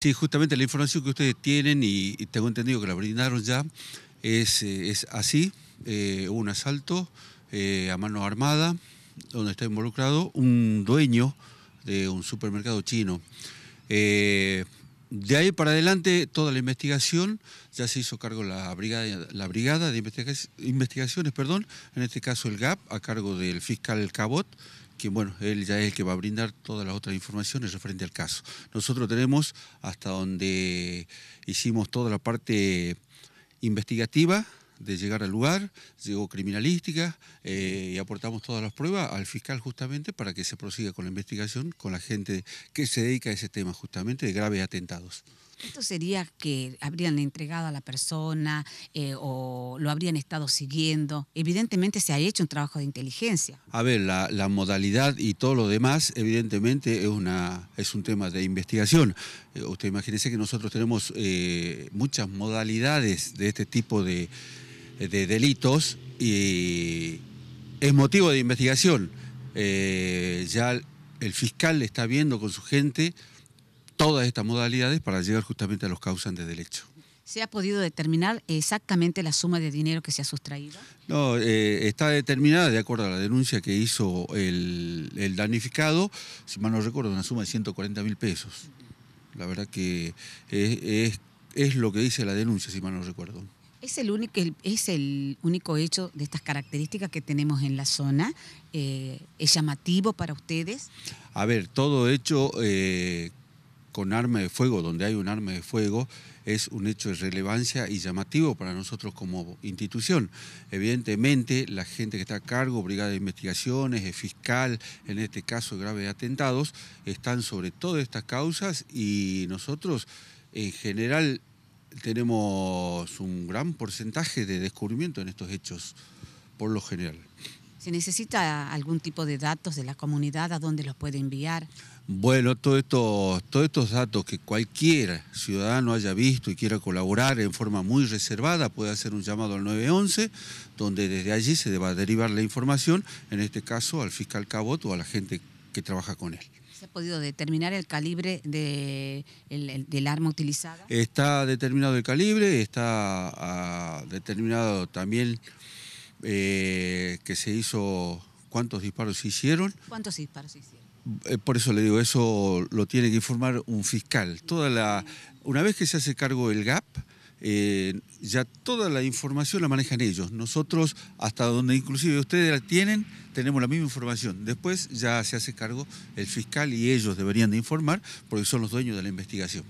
Sí, justamente la información que ustedes tienen y, tengo entendido que la brindaron ya es, eh, así, eh, un asalto eh, a mano armada donde está involucrado un dueño de un supermercado chino. de ahí para adelante, toda la investigación ya se hizo cargo la brigada, la brigada de investigaciones, perdón, en este caso el GAP, a cargo del fiscal Cabot, que bueno, él ya es el que va a brindar todas las otras informaciones referente al caso. Nosotros tenemos hasta donde hicimos toda la parte investigativa de llegar al lugar, llegó criminalística eh, y aportamos todas las pruebas al fiscal justamente para que se prosiga con la investigación con la gente que se dedica a ese tema justamente de graves atentados. ¿Esto sería que habrían entregado a la persona eh, o lo habrían estado siguiendo? Evidentemente se ha hecho un trabajo de inteligencia. A ver, la, modalidad y todo lo demás, evidentemente es, una, es un tema de investigación. Eh, usted imagínese que nosotros tenemos eh, muchas modalidades de este tipo de, de delitos y es motivo de investigación. ya el fiscal le está viendo con su gente todas estas modalidades para llegar justamente a los causantes del hecho. ¿Se ha podido determinar exactamente la suma de dinero que se ha sustraído? No, eh, está determinada de acuerdo a la denuncia que hizo el, el danificado, si mal no recuerdo, una suma de 140 mil pesos. La verdad que es, lo que dice la denuncia, si mal no recuerdo. Es el, único, es el único hecho de estas características que tenemos en la zona. Eh, ¿Es llamativo para ustedes? A ver, todo hecho eh, con arma de fuego, donde hay un arma de fuego, es un hecho de relevancia y llamativo para nosotros como institución. Evidentemente, la gente que está a cargo, brigada de investigaciones, el fiscal, en este caso graves atentados, están sobre todas estas causas y nosotros en general tenemos un gran porcentaje de descubrimiento en estos hechos, por lo general. ¿Se necesita algún tipo de datos de la comunidad? ¿A dónde los puede enviar? Bueno, todos estos, todos estos datos que cualquier ciudadano haya visto y quiera colaborar en forma muy reservada puede hacer un llamado al 911, donde desde allí se va derivar la información, en este caso al fiscal Cabot o a la gente que trabaja con él. ¿Se ha podido determinar el calibre del arma utilizada? Está determinado el calibre, está ah, determinado también eh, que se hizo, ¿cuántos disparos se hicieron? ¿Cuántos disparos se hicieron? Eh, por eso le digo, eso lo tiene que informar un fiscal. Toda la, una vez que se hace cargo el GAP, eh, ya toda la información la manejan ellos. Nosotros, hasta donde inclusive ustedes la tienen, tenemos la misma información. Después ya se hace cargo el fiscal y ellos deberían de informar porque son los dueños de la investigación.